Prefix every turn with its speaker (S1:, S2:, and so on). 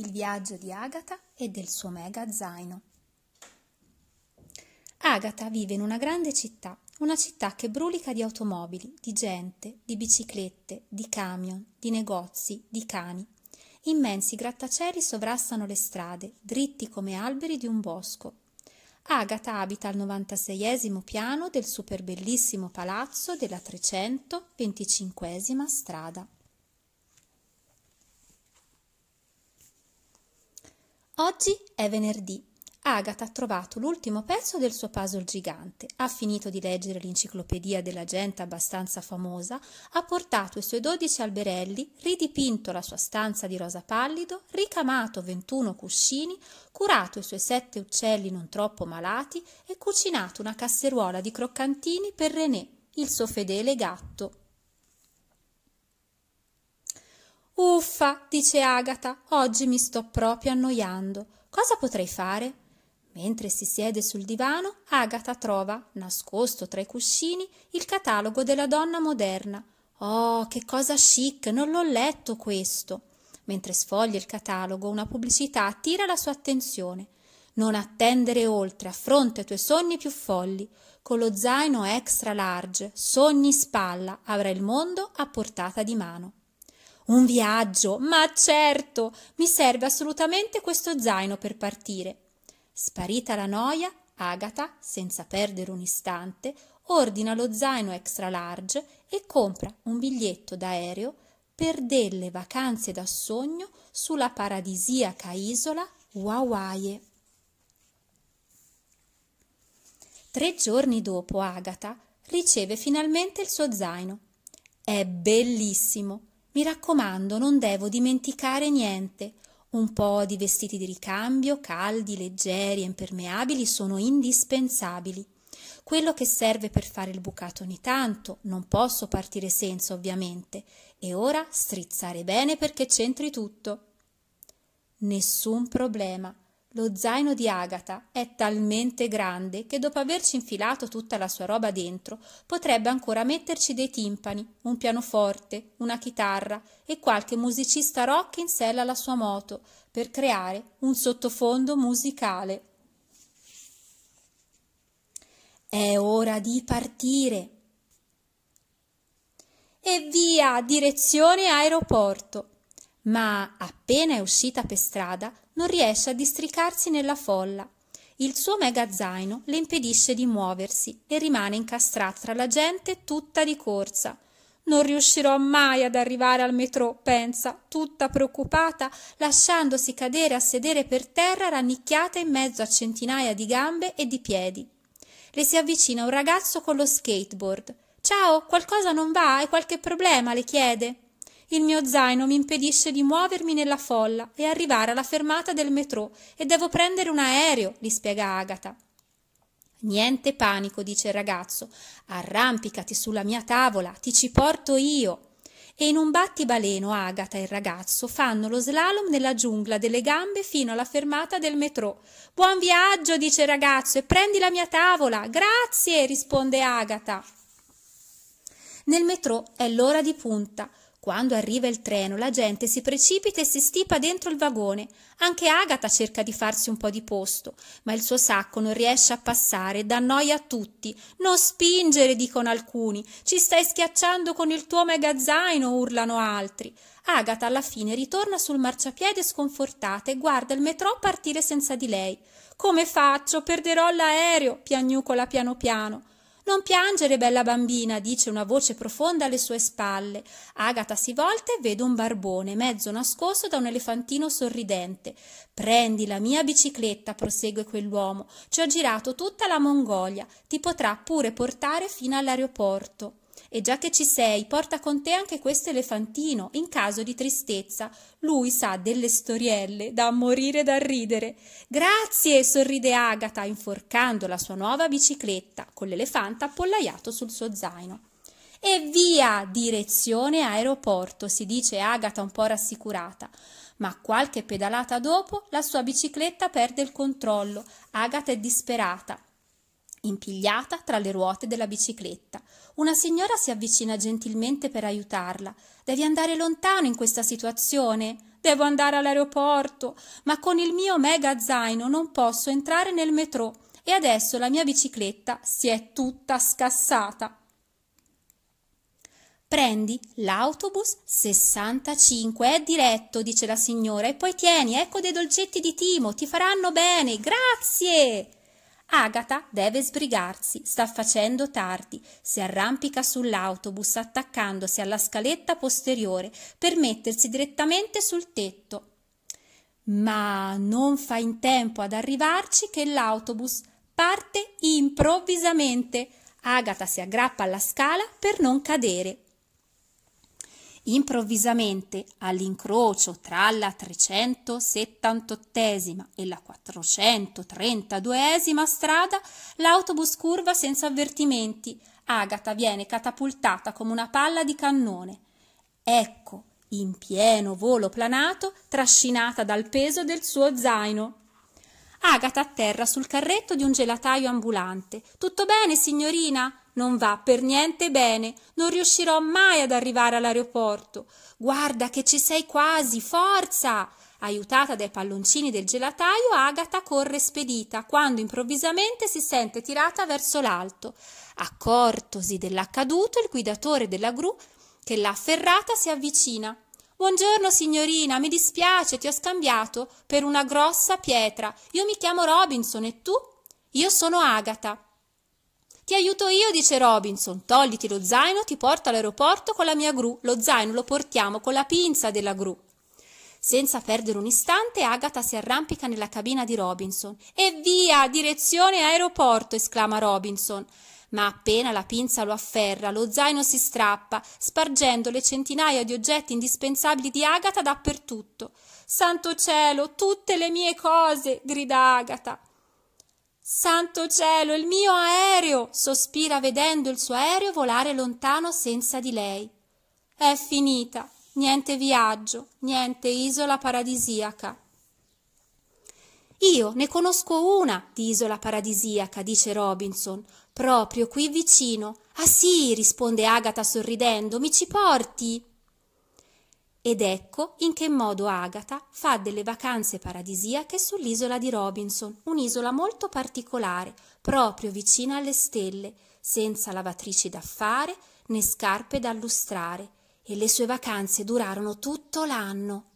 S1: il viaggio di Agatha e del suo mega zaino. Agatha vive in una grande città, una città che brulica di automobili, di gente, di biciclette, di camion, di negozi, di cani. Immensi grattacieli sovrastano le strade, dritti come alberi di un bosco. Agatha abita al 96 esimo piano del superbellissimo palazzo della 325 esima strada. Oggi è venerdì. Agatha ha trovato l'ultimo pezzo del suo puzzle gigante, ha finito di leggere l'enciclopedia della gente abbastanza famosa, ha portato i suoi dodici alberelli, ridipinto la sua stanza di rosa pallido, ricamato 21 cuscini, curato i suoi sette uccelli non troppo malati e cucinato una casseruola di croccantini per René, il suo fedele gatto. Uffa, dice Agata, oggi mi sto proprio annoiando. Cosa potrei fare? Mentre si siede sul divano, Agata trova, nascosto tra i cuscini, il catalogo della donna moderna. Oh, che cosa chic, non l'ho letto questo. Mentre sfoglia il catalogo, una pubblicità attira la sua attenzione. Non attendere oltre, affronta i tuoi sogni più folli. Con lo zaino extra large, sogni spalla, avrai il mondo a portata di mano. Un viaggio, ma certo, mi serve assolutamente questo zaino per partire. Sparita la noia, Agata, senza perdere un istante, ordina lo zaino extra large e compra un biglietto d'aereo per delle vacanze da sogno sulla paradisiaca isola Hawaii. Tre giorni dopo Agata riceve finalmente il suo zaino. È bellissimo, mi raccomando, non devo dimenticare niente. Un po' di vestiti di ricambio, caldi, leggeri e impermeabili sono indispensabili. Quello che serve per fare il bucato ogni tanto, non posso partire senza ovviamente. E ora strizzare bene perché c'entri tutto. Nessun problema. Lo zaino di Agatha è talmente grande che dopo averci infilato tutta la sua roba dentro potrebbe ancora metterci dei timpani, un pianoforte, una chitarra e qualche musicista rock in sella alla sua moto per creare un sottofondo musicale. È ora di partire. E via, direzione aeroporto. Ma appena è uscita per strada, non riesce a districarsi nella folla. Il suo mega zaino le impedisce di muoversi e rimane incastrata tra la gente tutta di corsa. Non riuscirò mai ad arrivare al metrò, pensa, tutta preoccupata, lasciandosi cadere a sedere per terra rannicchiata in mezzo a centinaia di gambe e di piedi. Le si avvicina un ragazzo con lo skateboard. Ciao, qualcosa non va? Hai qualche problema? le chiede. Il mio zaino mi impedisce di muovermi nella folla e arrivare alla fermata del metrò e devo prendere un aereo, gli spiega Agata. Niente panico, dice il ragazzo. Arrampicati sulla mia tavola, ti ci porto io. E in un battibaleno Agata e il ragazzo fanno lo slalom nella giungla delle gambe fino alla fermata del metrò. Buon viaggio, dice il ragazzo, e prendi la mia tavola. Grazie, risponde Agata. Nel metrò è l'ora di punta. Quando arriva il treno, la gente si precipita e si stipa dentro il vagone. Anche Agata cerca di farsi un po' di posto, ma il suo sacco non riesce a passare, dà noia a tutti. Non spingere, dicono alcuni. Ci stai schiacciando con il tuo megazzaino, urlano altri. Agata alla fine ritorna sul marciapiede sconfortata e guarda il metrò partire senza di lei. Come faccio? Perderò l'aereo, piagnucola piano piano. Non piangere, bella bambina, dice una voce profonda alle sue spalle. Agata si volta e vede un barbone mezzo nascosto da un elefantino sorridente. Prendi la mia bicicletta, prosegue quell'uomo. Ci ho girato tutta la Mongolia. Ti potrà pure portare fino all'aeroporto. E già che ci sei, porta con te anche questo elefantino, in caso di tristezza. Lui sa delle storielle da morire da ridere. Grazie, sorride Agata, inforcando la sua nuova bicicletta, con l'elefante appollaiato sul suo zaino. E via, direzione aeroporto, si dice Agata un po' rassicurata. Ma qualche pedalata dopo la sua bicicletta perde il controllo. Agata è disperata, impigliata tra le ruote della bicicletta. Una signora si avvicina gentilmente per aiutarla. Devi andare lontano in questa situazione. Devo andare all'aeroporto, ma con il mio mega zaino non posso entrare nel metrò e adesso la mia bicicletta si è tutta scassata. Prendi l'autobus 65, è diretto, dice la signora, e poi tieni, ecco dei dolcetti di Timo, ti faranno bene, grazie. Agata deve sbrigarsi, sta facendo tardi, si arrampica sull'autobus attaccandosi alla scaletta posteriore per mettersi direttamente sul tetto. Ma non fa in tempo ad arrivarci che l'autobus parte improvvisamente. Agata si aggrappa alla scala per non cadere improvvisamente all'incrocio tra la 378esima e la 432esima strada, l'autobus curva senza avvertimenti. Agata viene catapultata come una palla di cannone. Ecco, in pieno volo planato, trascinata dal peso del suo zaino. Agata atterra sul carretto di un gelataio ambulante. Tutto bene, signorina? Non va per niente bene, non riuscirò mai ad arrivare all'aeroporto. Guarda che ci sei quasi, forza! Aiutata dai palloncini del gelataio, Agata corre spedita quando improvvisamente si sente tirata verso l'alto. Accortosi dell'accaduto, il guidatore della gru che l'ha afferrata si avvicina. Buongiorno signorina, mi dispiace, ti ho scambiato per una grossa pietra. Io mi chiamo Robinson e tu? Io sono Agata. Ti aiuto io, dice Robinson. Togliti lo zaino, ti porto all'aeroporto con la mia gru. Lo zaino lo portiamo con la pinza della gru. Senza perdere un istante, Agata si arrampica nella cabina di Robinson. E via, direzione aeroporto, esclama Robinson. Ma appena la pinza lo afferra, lo zaino si strappa, spargendo le centinaia di oggetti indispensabili di Agata dappertutto. Santo cielo, tutte le mie cose! grida Agata. Santo cielo, il mio aereo! sospira vedendo il suo aereo volare lontano senza di lei. È finita, niente viaggio, niente isola paradisiaca. Io ne conosco una di isola paradisiaca, dice Robinson, proprio qui vicino. Ah sì, risponde Agata sorridendo, mi ci porti? Ed ecco in che modo Agatha fa delle vacanze paradisiache sull'isola di Robinson, un'isola molto particolare, proprio vicina alle stelle, senza lavatrici da fare né scarpe da lustrare, e le sue vacanze durarono tutto l'anno.